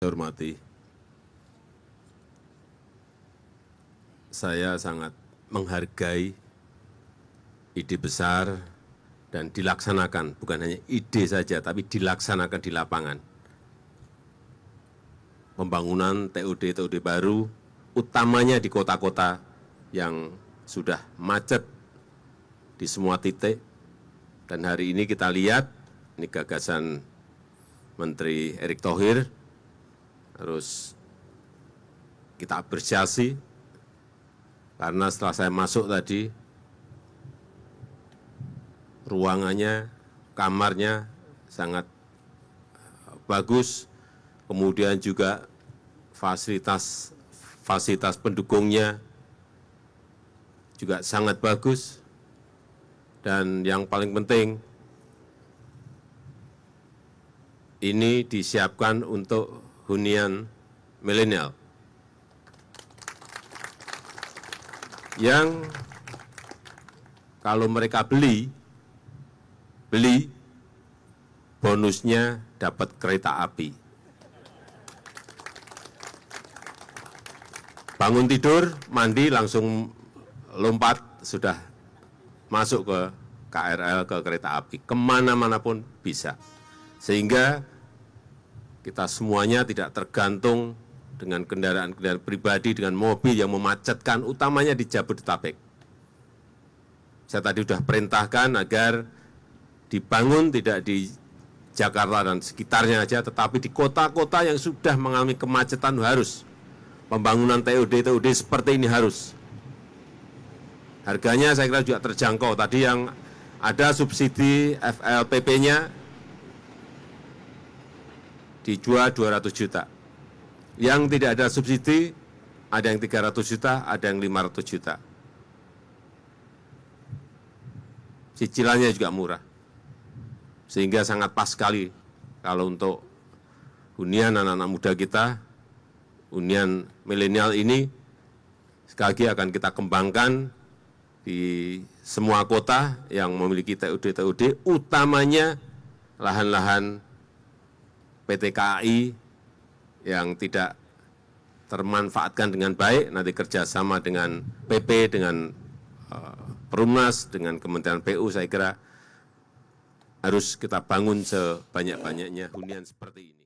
Saya hormati, saya sangat menghargai ide besar dan dilaksanakan, bukan hanya ide saja, tapi dilaksanakan di lapangan. Pembangunan TOD-TOD baru, utamanya di kota-kota yang sudah macet di semua titik. Dan hari ini kita lihat, ini gagasan Menteri Erick Thohir, harus kita apresiasi karena setelah saya masuk tadi ruangannya, kamarnya sangat eh, bagus, kemudian juga fasilitas fasilitas pendukungnya juga sangat bagus dan yang paling penting ini disiapkan untuk hunian milenial yang kalau mereka beli, beli bonusnya dapat kereta api. Bangun tidur, mandi, langsung lompat, sudah masuk ke KRL, ke kereta api. Kemana-mana pun bisa. Sehingga kita semuanya tidak tergantung dengan kendaraan-kendaraan pribadi, dengan mobil yang memacetkan, utamanya di Jabodetabek. Saya tadi sudah perintahkan agar dibangun tidak di Jakarta dan sekitarnya saja, tetapi di kota-kota yang sudah mengalami kemacetan harus. Pembangunan TUD-TUD seperti ini harus. Harganya saya kira juga terjangkau. Tadi yang ada subsidi FLPP-nya dijual 200 juta. Yang tidak ada subsidi, ada yang 300 juta, ada yang 500 juta. Cicilannya juga murah. Sehingga sangat pas sekali kalau untuk hunian anak-anak muda kita, hunian milenial ini, sekali lagi akan kita kembangkan di semua kota yang memiliki TUD-TUD, utamanya lahan-lahan PT KAI yang tidak termanfaatkan dengan baik, nanti kerjasama dengan PP, dengan eh, Perumnas, dengan Kementerian PU, saya kira harus kita bangun sebanyak-banyaknya hunian seperti ini.